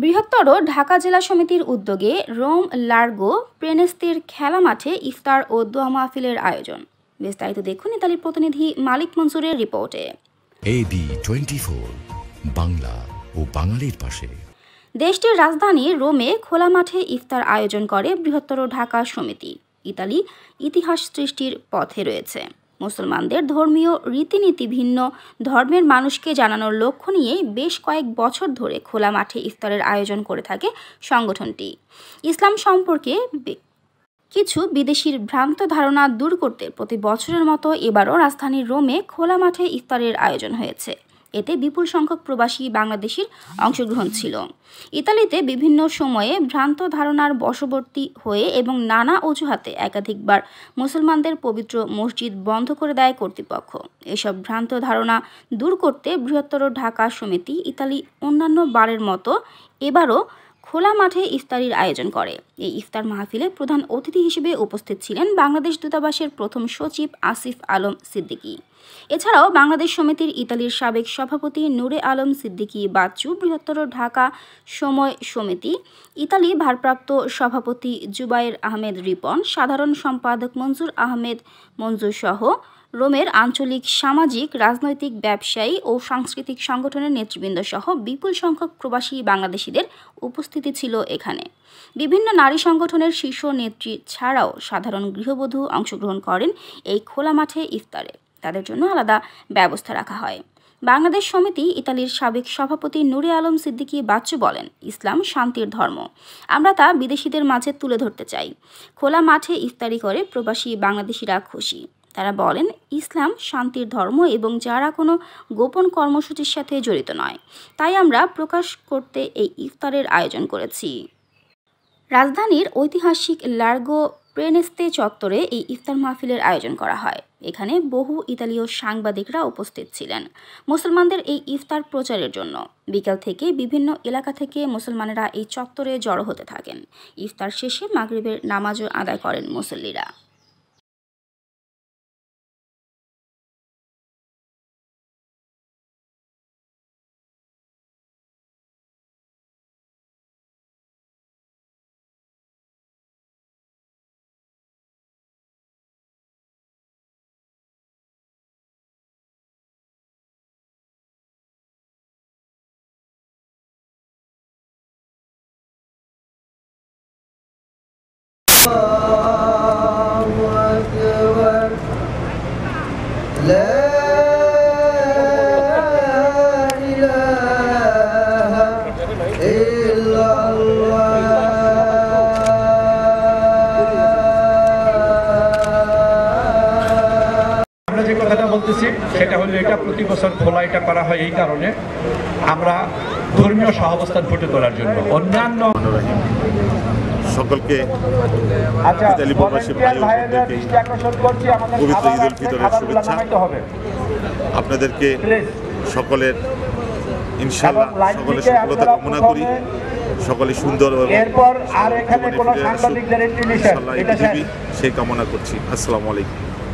বৃহত্তর ঢাকা জেলা সমিতির উদ্যোগে রোম লার্গো প্রেনেস্তির খেলা মাঠে ইফতার ও দোয়া মাহফিলের আয়োজন বিস্তারিত দেখুন ইতালির প্রতিনিধি মালিক মনসুরের রিপোর্টে বাংলা ও বাঙালির পাশে দেশটির রাজধানী রোমে খোলা মাঠে ইফতার আয়োজন করে বৃহত্তর ঢাকা সমিতি ইতালি ইতিহাস সৃষ্টির পথে রয়েছে মুসলমানদের ধর্মীয় রীতিনীতি ভিন্ন ধর্মের মানুষকে জানানোর লক্ষ্য নিয়েই বেশ কয়েক বছর ধরে খোলা মাঠে ইফতারের আয়োজন করে থাকে সংগঠনটি ইসলাম সম্পর্কে কিছু বিদেশির ভ্রান্ত ধারণা দূর করতে প্রতি বছরের মতো এবারও রাজধানীর রোমে খোলা মাঠে ইফতারের আয়োজন হয়েছে এতে বিপুল সংখ্যক প্রবাসী বাংলাদেশির অংশগ্রহণ ছিল ইতালিতে বিভিন্ন সময়ে ভ্রান্ত ধারণার বশবর্তী হয়ে এবং নানা অজুহাতে একাধিকবার মুসলমানদের পবিত্র মসজিদ বন্ধ করে দেয় কর্তৃপক্ষ এসব ভ্রান্ত ধারণা দূর করতে বৃহত্তর ঢাকা সমিতি ইতালি অন্যান্য বারের মতো এবারও খোলা মাঠে ইফতারির আয়োজন করে এই ইফতার মাহফিলে প্রধান অতিথি হিসেবে উপস্থিত ছিলেন বাংলাদেশ দূতাবাসের প্রথম সচিব আসিফ আলম সিদ্দিকী এছাড়াও বাংলাদেশ সমিতির ইতালির সাবেক সভাপতি নূরে আলম সিদ্দিকি বাচ্চু বৃহত্তর ঢাকা সময় সমিতি ইতালি ভারপ্রাপ্ত সভাপতি জুবায়ের আহমেদ রিপন সাধারণ সম্পাদক মনজুর আহমেদ মঞ্জুর সহ রোমের আঞ্চলিক সামাজিক রাজনৈতিক ব্যবসায়ী ও সাংস্কৃতিক সংগঠনের নেতৃবৃন্দ সহ বিপুল সংখ্যক প্রবাসী বাংলাদেশিদের উপস্থিতি ছিল এখানে বিভিন্ন নারী সংগঠনের শীর্ষ নেত্রী ছাড়াও সাধারণ গৃহবধূ অংশগ্রহণ করেন এই খোলা মাঠে ইফতারে তাদের জন্য আলাদা ব্যবস্থা রাখা হয় বাংলাদেশ সমিতি ইতালির সাবেক সভাপতি নুরে আলম সিদ্দিকী বাচ্চু বলেন ইসলাম শান্তির ধর্ম আমরা তা বিদেশিদের মাঝে তুলে ধরতে চাই খোলা মাঠে ইফতারি করে প্রবাসী বাংলাদেশিরা খুশি তারা বলেন ইসলাম শান্তির ধর্ম এবং যারা কোনো গোপন কর্মসূচির সাথে জড়িত নয় তাই আমরা প্রকাশ করতে এই ইফতারের আয়োজন করেছি রাজধানীর ঐতিহাসিক লার্গো প্রেনেস্তে চত্বরে এই ইফতার মাহফিলের আয়োজন করা হয় এখানে বহু ইতালীয় সাংবাদিকরা উপস্থিত ছিলেন মুসলমানদের এই ইফতার প্রচারের জন্য বিকাল থেকে বিভিন্ন এলাকা থেকে মুসলমানেরা এই চত্বরে জড়ো হতে থাকেন ইফতার শেষে মাগরীবের নামাজও আদায় করেন মুসল্লিরা আমরা যে কথাটা বলতেছি সেটা হলো এটা প্রতি বছর খোলা এটা করা হয় এই কারণে আমরা ধর্মীয় সহাবস্থান ফুটে তোলার জন্য অন্যান্য সকলকে আচ্ছা, ইতালি প্রবাসী ভাই বোনদেরকে পবিত্র ঈদ উল ফিতরের শুভেচ্ছা আপনাদেরকে সকলের ইনশাল্লাহ সকলের সফলতা কামনা করি সকলে সুন্দর সেই কামনা করছি আসসালামু আলাইকুম